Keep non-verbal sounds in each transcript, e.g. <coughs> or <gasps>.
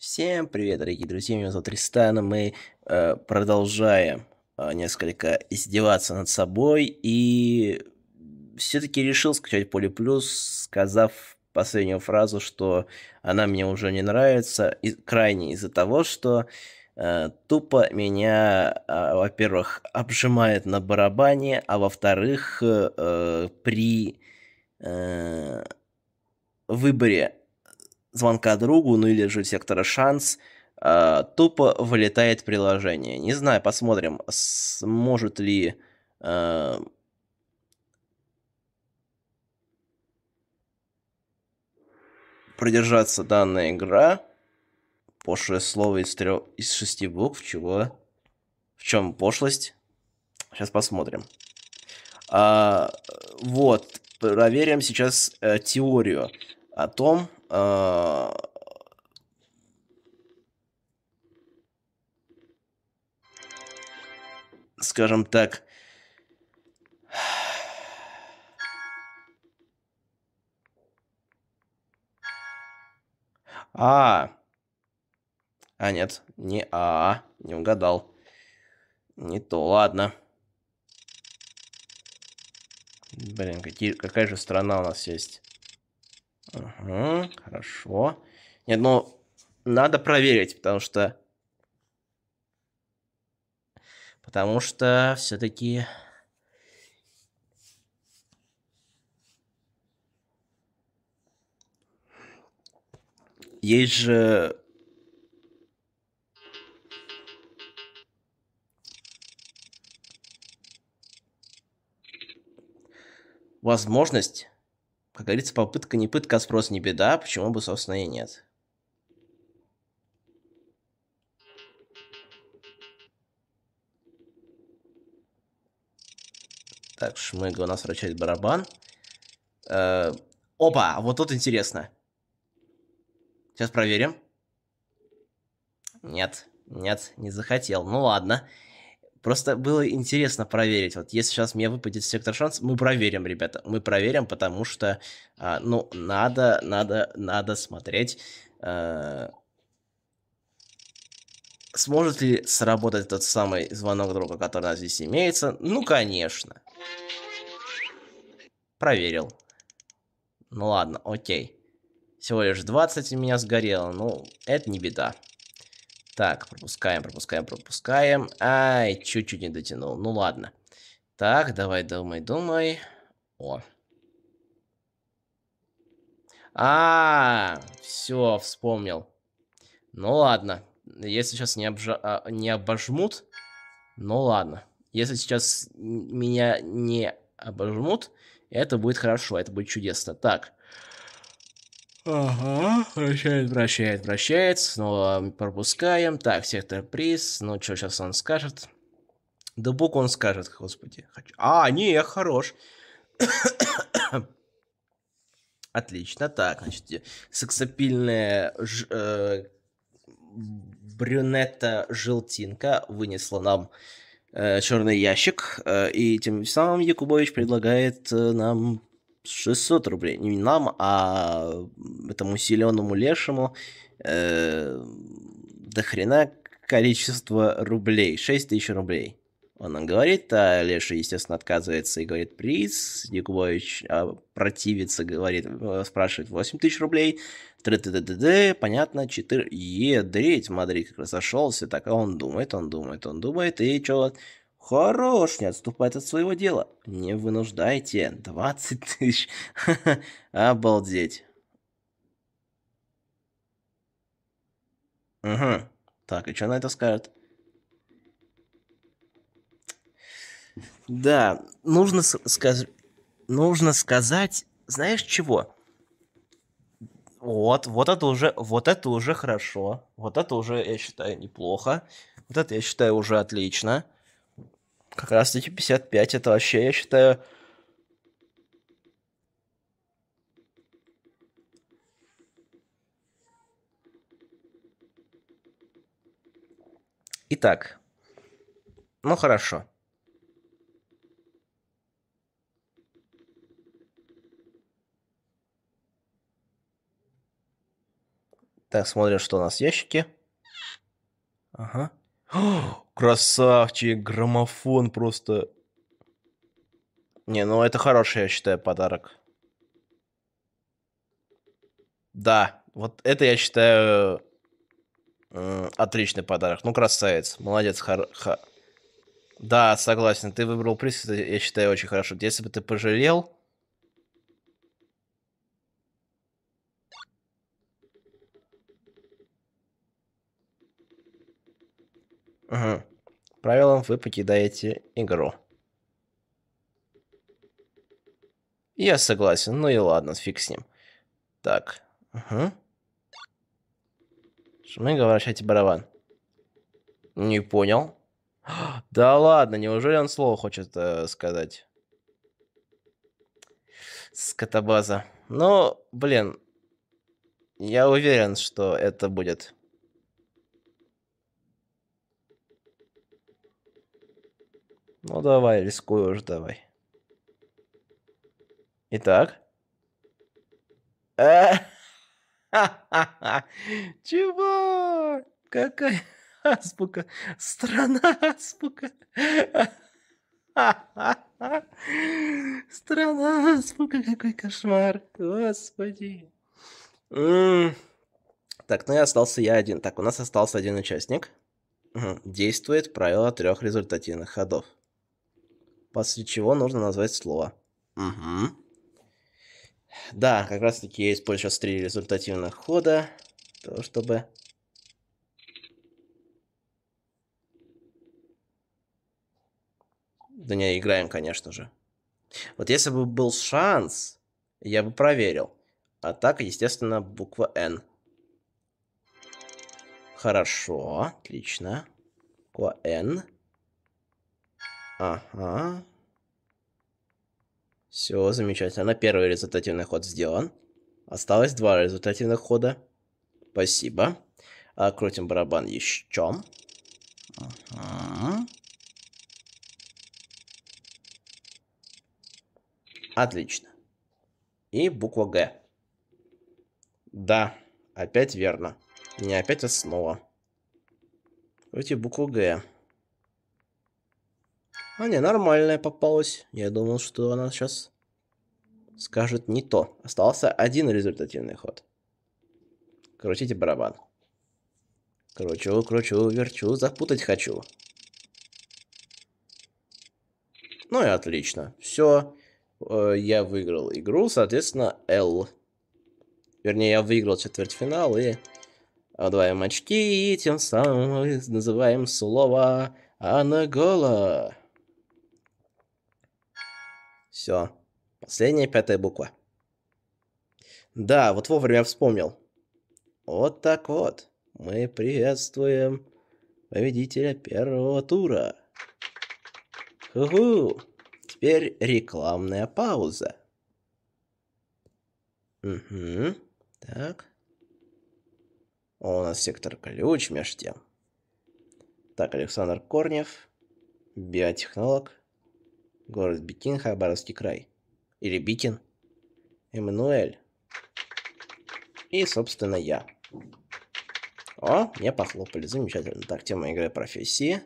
Всем привет, дорогие друзья, меня зовут Тристан, мы э, продолжаем э, несколько издеваться над собой, и все-таки решил скачать Поли Плюс, сказав последнюю фразу, что она мне уже не нравится, и, крайне из-за того, что э, тупо меня, э, во-первых, обжимает на барабане, а во-вторых, э, при э, выборе звонка другу, ну или же сектора шанс, э, тупо вылетает приложение. Не знаю, посмотрим, сможет ли... Э, продержаться данная игра. Пошлое слово из, трех, из шести букв. Чего? В чем пошлость? Сейчас посмотрим. А, вот, проверим сейчас э, теорию о том, э, скажем так, А. А, нет, не А. Не угадал. Не то, ладно. Блин, какие, какая же страна у нас есть? Угу, хорошо. Нет, ну, надо проверить, потому что... Потому что все-таки... Есть же... Возможность как говорится, попытка не пытка, а спрос не беда, почему бы, собственно, и нет. Так, шмыга у нас вращает барабан. Э, опа, вот тут интересно. Сейчас проверим. Нет, нет, не захотел. Ну Ладно. Просто было интересно проверить. Вот если сейчас мне выпадет сектор шанс, мы проверим, ребята. Мы проверим, потому что, а, ну, надо, надо, надо смотреть, а, сможет ли сработать тот самый звонок друга, который у нас здесь имеется. Ну, конечно. Проверил. Ну ладно, окей. Всего лишь 20 у меня сгорело. Ну, это не беда. Так, пропускаем, пропускаем, пропускаем. Ай, чуть-чуть не дотянул. Ну ладно. Так, давай, думай, думай. О. А, -а, -а все, вспомнил. Ну ладно. Если сейчас не, обжа... А, не обожмут, ну ладно. Если сейчас меня не обожмут, это будет хорошо, это будет чудесно. Так, Ага, вращает, вращает, вращает. Снова пропускаем. Так, сектор приз. Ну, что сейчас он скажет? Да бог он скажет, господи. Хочу... А, не, я хорош. <coughs> Отлично. Так, значит, сексапильная ж, э, брюнета желтинка вынесла нам э, черный ящик. Э, и тем самым Якубович предлагает э, нам 600 рублей. Не нам, а этому зеленому лешему э, до хрена количество рублей. 6000 рублей. Он нам говорит, а Леша, естественно, отказывается и говорит приз. Якубович а, противится, говорит, э, спрашивает 8 тысяч рублей. тры ды ды ды ды понятно, 4. Едрить, смотри, как разошелся. Так, а он думает, он думает, он думает. И что, Хорош, не отступает от своего дела. Не вынуждайте. 20 тысяч. <laughs> Обалдеть. Угу. Так, и что на это скажет? Да, нужно сказать... Нужно сказать... Знаешь чего? Вот, вот это уже, вот это уже хорошо. Вот это уже, я считаю, неплохо. Вот это я считаю уже отлично как раз таки 55 это вообще, я считаю, Итак, ну хорошо. Так, смотрим, что у нас в ящике. Ага. <gasps> красавчик, граммофон просто. Не, ну это хороший, я считаю, подарок. Да, вот это я считаю э, отличный подарок. Ну, красавец, молодец. Хор, Да, согласен, ты выбрал приз, я считаю, очень хорошо. Если бы ты пожалел, Угу. Правилом вы покидаете игру. Я согласен, ну и ладно, фиг с ним. Так, угу. Шмыга, вращайте барабан. Не понял. <gasps> Да ладно, неужели он слово хочет э, сказать? Скотобаза. Ну, блин, я уверен, что это будет. Ну давай, рискуешь, давай. Итак. <laughs> Чего? Какая азбука? Страна азбука. <laughs> Страна азбука, какой кошмар. Господи. Так, ну и остался я один. Так, у нас остался один участник. Действует правило трех результативных ходов после чего нужно назвать слово. Угу. Да, как раз таки я использую сейчас три результативных хода, то чтобы... Да не, играем, конечно же. Вот если бы был шанс, я бы проверил. А так, естественно, буква N. Хорошо, отлично. Буква N. Ага. Все, замечательно. Первый результативный ход сделан. Осталось два результативных хода. Спасибо. А, крутим барабан еще. Ага. Отлично. И буква Г. Да, опять верно. Не опять основа. Крутим букву Г. А не, нормальная попалась. Я думал, что она сейчас скажет не то. Остался один результативный ход. Крутите барабан. Кручу, кручу, верчу, запутать хочу. Ну и отлично. Все, э, я выиграл игру, соответственно, L. Вернее, я выиграл четвертьфинал и удваиваем очки, и тем самым мы называем слово «Анагола». Все. Последняя пятая буква. Да, вот вовремя вспомнил. Вот так вот. Мы приветствуем победителя первого тура. Ху-ху. Теперь рекламная пауза. Угу. Так. О, у нас сектор ключ меж тем. Так, Александр Корнев, биотехнолог. Город Бикин, Хабаровский край. Или Бикин. Эммануэль. И, собственно, я. О, мне похлопали. Замечательно. Так, тема игры профессии.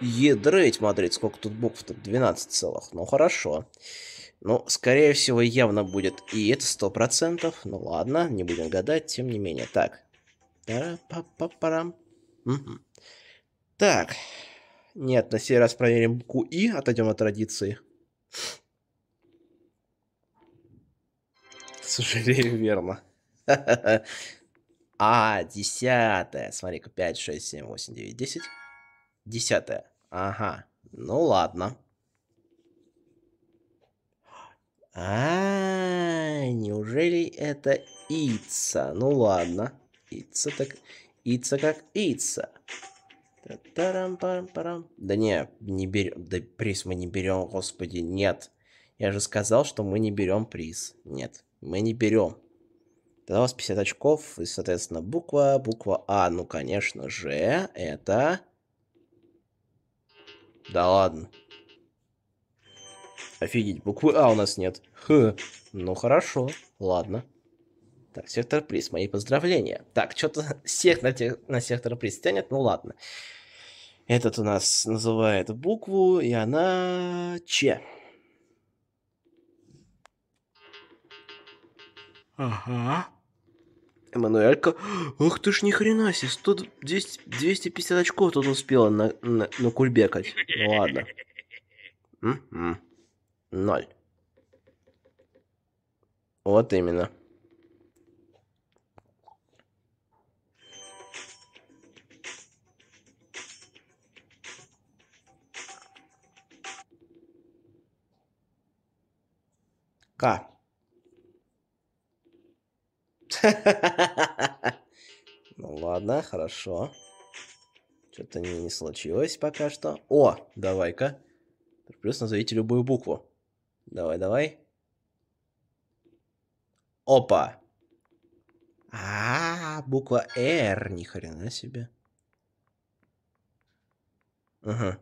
Едрыть, Мадрид, сколько тут букв? Тут 12 целых. Ну, хорошо. Ну, скорее всего, явно будет и это 100%. Ну, ладно, не будем гадать, тем не менее. Так. Пара -па -па -парам. Угу. Так. Нет, на сей раз проверим букву И, отойдем от традиции. Сожалею, верно. <laughs> А, десятая. Смотри-ка, 5, 6, 7, 8, 9, 10. Десятая. Ага. Ну ладно. А, неужели это Ица? Ну ладно. Ица так... Ица как Ица. Тарам -парам -парам. Да не, не берем, да приз мы не берем, господи, нет. Я же сказал, что мы не берем приз. Нет, мы не берем. Тогда у вас 50 очков, и, соответственно, буква, буква А, ну, конечно же, это... Да ладно. Офигеть, буквы А у нас нет. Хм, ну хорошо, ладно. Так, сектор приз, мои поздравления. Так, что-то всех <laughs> на, те, на сектор приз тянет, ну ладно. Этот у нас называет букву, и она Ч. Ага. Эммануэлька. Ах ты ж ни хрена себе, 110, 250 очков тут успела на, на, на кульбекать. Ну ладно. М-м. Ноль. Вот именно. А. <laughs> Ну ладно, хорошо. Что-то не, не случилось пока что. О, давай-ка. Плюс назовите любую букву. Давай, давай. Опа. А, буква R, ни хрена себе. Угу.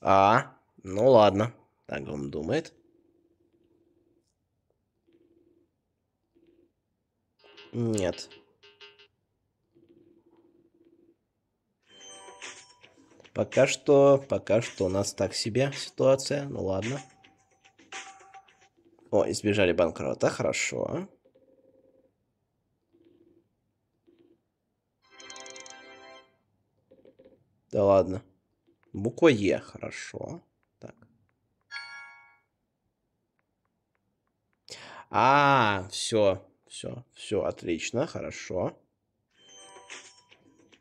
А, ну ладно. Так он думает. Нет. Пока что, пока что у нас так себе ситуация. Ну ладно. О, избежали банкрота, хорошо. Да ладно. Буква Е, хорошо. Так. А, все, все, все, отлично, хорошо.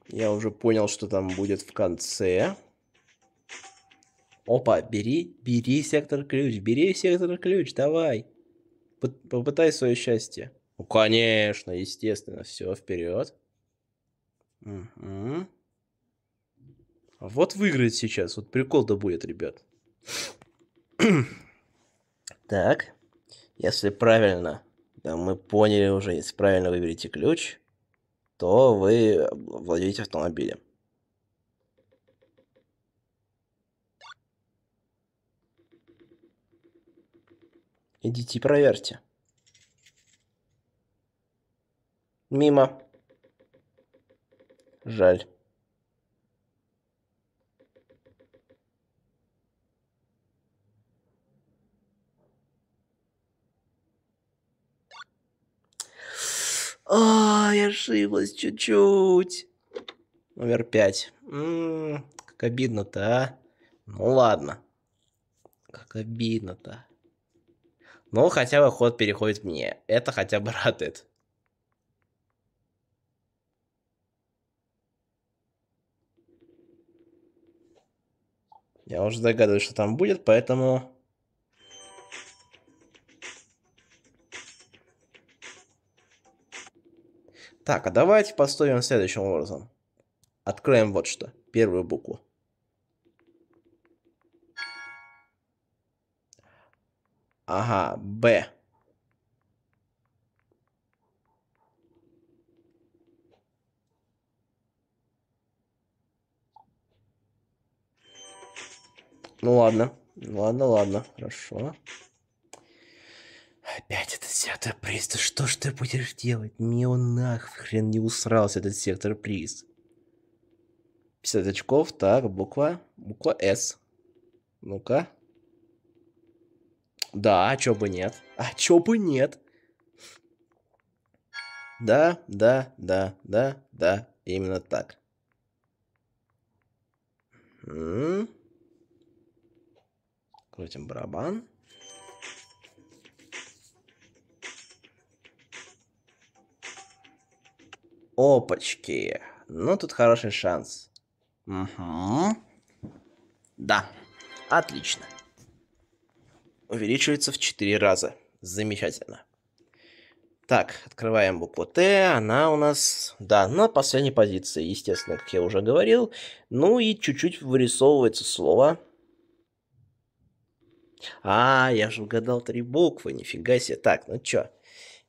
Я уже понял, что там будет в конце. Опа, бери, бери сектор ключ, бери сектор ключ, давай. Попытай свое счастье. Ну, конечно, естественно, все, вперед. Угу. Вот выиграет сейчас. Вот прикол-то будет, ребят. <clears throat> так. Если правильно, да, мы поняли уже, если правильно выберете ключ, то вы владеете автомобилем. Идите проверьте. Мимо. Жаль. А, я ошиблась чуть-чуть. Номер пять. как обидно-то, а? Ну ладно. Как обидно-то. Ну, хотя бы ход переходит мне. Это хотя бы радует. Я уже догадываюсь, что там будет, поэтому Так, а давайте поставим следующим образом. Откроем вот что. Первую букву. Ага, Б. Ну ладно, ладно, ладно, хорошо сектор приз, да что ж ты будешь делать? Мне он нахрен не усрался, этот сектор приз. 50 очков, так, буква, буква С. Ну-ка. Да, а чё бы нет? А чё бы нет? Да, да, да, да, да, именно так. М-м. Крутим барабан. Опачки. Ну, тут хороший шанс. Угу. Да. Отлично. Увеличивается в 4 раза. Замечательно. Так, открываем букву Т. Она у нас, да, на последней позиции, естественно, как я уже говорил. Ну и чуть-чуть вырисовывается слово. А, я же угадал три буквы, нифига себе. Так, ну чё.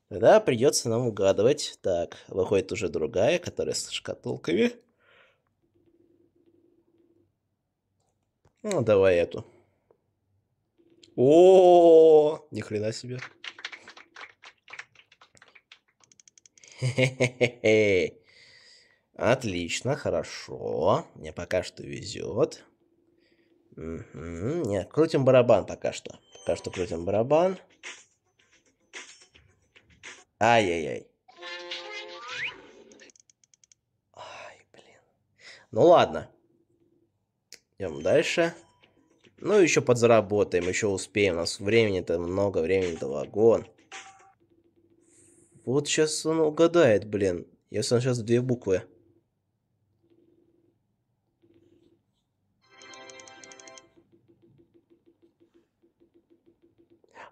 Тогда придется нам угадывать. Так, выходит уже другая, которая с шкатулками. Ну, давай эту. О, -о, ни хрена себе. Хе-хе-хе. Отлично, хорошо. Мне пока что везет. Нет, крутим барабан пока что. Пока что крутим барабан. Ай-яй-яй. Ай, блин. Ну ладно. Идем дальше. Ну, еще подзаработаем, еще успеем. У нас времени-то много, времени-то вагон. Вот сейчас он угадает, блин. Если он сейчас две буквы.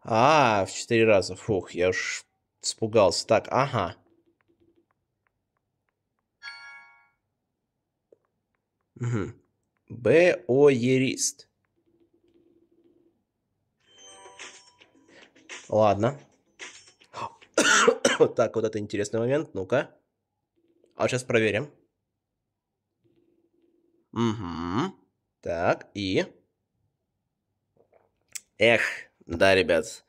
А, в четыре раза. Фух, я уж Спугался. Так, ага. Угу. Б-о-ерист. Ладно. <coughs> Вот так, вот это интересный момент. Ну-ка. А сейчас проверим. Угу. Так, и... Эх, да, ребят.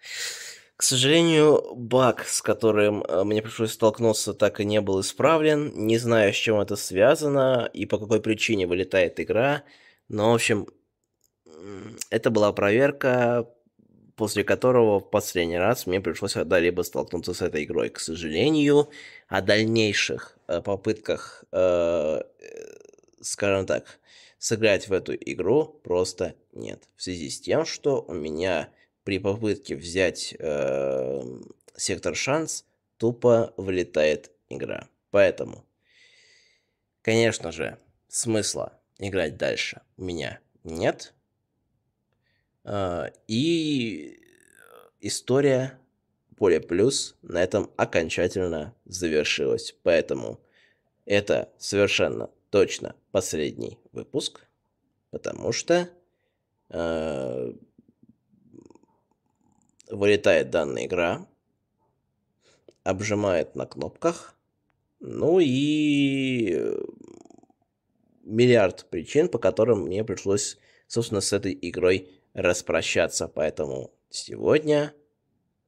К сожалению, баг, с которым э, мне пришлось столкнуться, так и не был исправлен. Не знаю, с чем это связано и по какой причине вылетает игра. Но, в общем, это была проверка, после которого в последний раз мне пришлось когда-либо столкнуться с этой игрой. К сожалению, о дальнейших э, попытках, э, скажем так, сыграть в эту игру просто нет. В связи с тем, что у меня при попытке взять э, сектор шанс тупо вылетает игра. Поэтому, конечно же, смысла играть дальше у меня нет. Э, и история поле плюс на этом окончательно завершилась. Поэтому это совершенно точно последний выпуск, потому что э, вылетает данная игра, обжимает на кнопках, ну и э, миллиард причин, по которым мне пришлось, собственно, с этой игрой распрощаться. Поэтому сегодня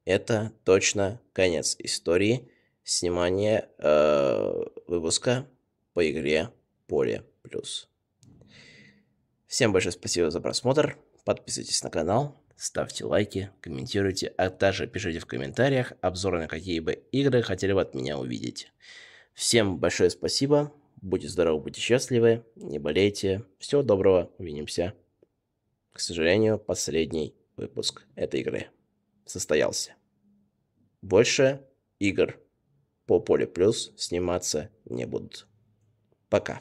это точно конец истории снимания э, выпуска по игре Поле Плюс. Всем большое спасибо за просмотр. Подписывайтесь на канал. Ставьте лайки, комментируйте, а также пишите в комментариях обзоры на какие бы игры хотели бы от меня увидеть. Всем большое спасибо, будьте здоровы, будьте счастливы, не болейте, всего доброго, увидимся. К сожалению, последний выпуск этой игры состоялся. Больше игр по Поле Плюс сниматься не будут. Пока.